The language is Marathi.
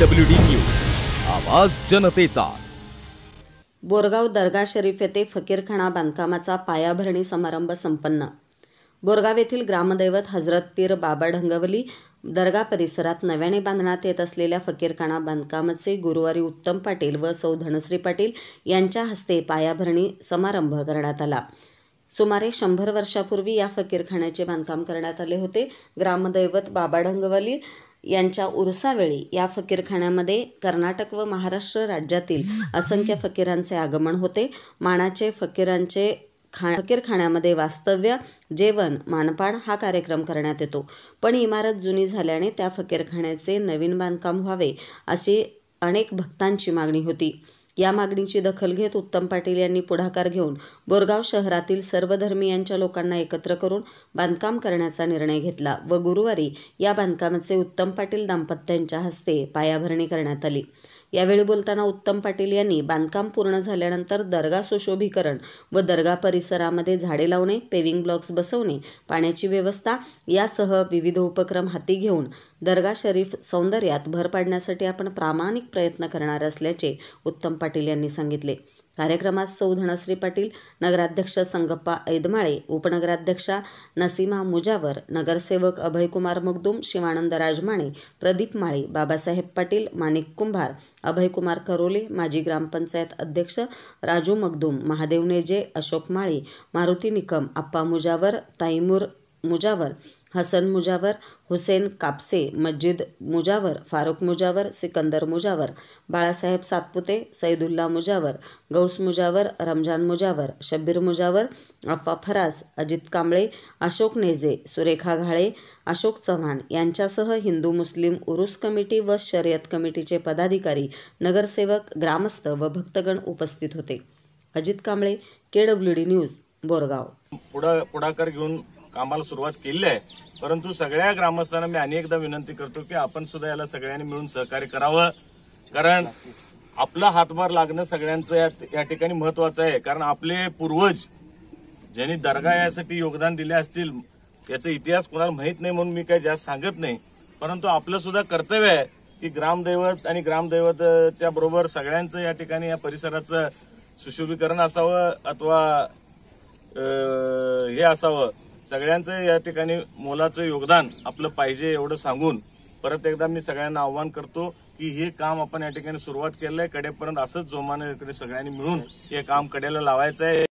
डब्ल्यू आवाज जनतेचा बोरगाव दर्गा शरीफ येथे फकीरखाना बांधकामाचा पायाभरणी समारंभ संपन्न बोरगाव येथील ग्रामदैवत हजरत पीर बाबा ढंगवली दर्गा परिसरात नव्याने बांधण्यात येत असलेल्या फकीरखाना बांधकामाचे गुरुवारी उत्तम पाटील व सौ धनश्री पाटील यांच्या हस्ते पायाभरणी समारंभ करण्यात आला सुमारे शंभर वर्षापूर्वी या फकीरखान्याचे बांधकाम करण्यात आले होते ग्रामदैवत बाबा ढंगवली यांच्या उरसावेळी या फकीरखान्यामध्ये कर्नाटक व महाराष्ट्र राज्यातील असंख्य फकीरांचे आगमन होते मानाचे फकीरांचे खा फकीरखान्यामध्ये वास्तव्य जेवण मानपान हा कार्यक्रम करण्यात येतो पण इमारत जुनी झाल्याने त्या फकीरखान्याचे नवीन बांधकाम व्हावे अशी अनेक भक्तांची मागणी होती या मागणीची दखल घेत उत्तम पाटील यांनी पुढाकार घेऊन बोरगाव शहरातील सर्व धर्मियांच्या लोकांना एकत्र करून बांधकाम करण्याचा निर्णय घेतला व गुरुवारी या बांधकामाचे उत्तम पाटील दाम्पत्यांच्या हस्ते पायाभरणी करण्यात आली यावेळी बोलताना उत्तम पाटील यांनी बांधकाम पूर्ण झाल्यानंतर दर्गा सुशोभीकरण व दर्गा परिसरामध्ये झाडे लावणे पेविंग ब्लॉक्स बसवणे पाण्याची व्यवस्था यासह विविध उपक्रम हाती घेऊन दर्गा शरीफ सौंदर्यात भर पाडण्यासाठी आपण प्रामाणिक प्रयत्न करणार असल्याचे उत्तम पाटील यांनी सांगितले कार्यक्रमात सौ धनश्री पाटील नगराध्यक्ष संगप्पा ऐदमाळे उपनगराध्यक्षा नसीमा मुजावर नगरसेवक अभयकुमार मुगदुम शिवानंद राजमाणे प्रदीप माळे बाबासाहेब पाटील माणिक कुंभार अभयकुमार करोले माजी ग्रामपंचायत अध्यक्ष राजू मगदुम महादेव नेजे अशोक माळे मारुती निकम आप्पा मुजावर ताईमूर मुजावर हसन मुजावर हुसेन कापसे मस्जिद मुजावर फारुख मुजावर सिकंदर मुजावर बाळासाहेब सातपुते सैदुल्ला मुजावर गौस मुजावर रमजान मुजावर शब्बीर मुजावर अफा फरास अजित कांबळे अशोक नेझे सुरेखा घाळे अशोक चव्हाण यांच्यासह हिंदू मुस्लिम उरुस कमिटी व शर्यत कमिटीचे पदाधिकारी नगरसेवक ग्रामस्थ व भक्तगण उपस्थित होते Ajit Kamble K W D news Borgaon पुढा पुढाकार घेऊन कामाला सुरुवात केली आहे परंतु सगळ्या ग्रामस्थांना मी अनेकदा विनंती करतो की आपण सुद्धा याला सगळ्यांनी मिळून सहकार्य करावं कारण आपला हातभार लागणं सगळ्यांचं या ठिकाणी महत्वाचं आहे कारण आपले पूर्वज ज्यांनी दर्गा यासाठी योगदान दिले असतील याचा इतिहास कोणाला माहीत नाही म्हणून मी काही जास्त सांगत नाही परंतु आपलं सुद्धा कर्तव्य आहे की ग्रामदैवत आणि ग्रामदैवतच्या बरोबर सगळ्यांचं या ठिकाणी या परिसराचं सुशोभीकरण असावं अथवा हे असावं सगळ्यांचं या ठिकाणी मोलाचं योगदान आपलं पाहिजे एवढं सांगून परत एकदा मी सगळ्यांना आव्हान करतो की हे काम आपण या ठिकाणी सुरुवात केलंय कडेपर्यंत असंच जोमाने सगळ्यांनी मिळून हे काम कडेला लावायचं आहे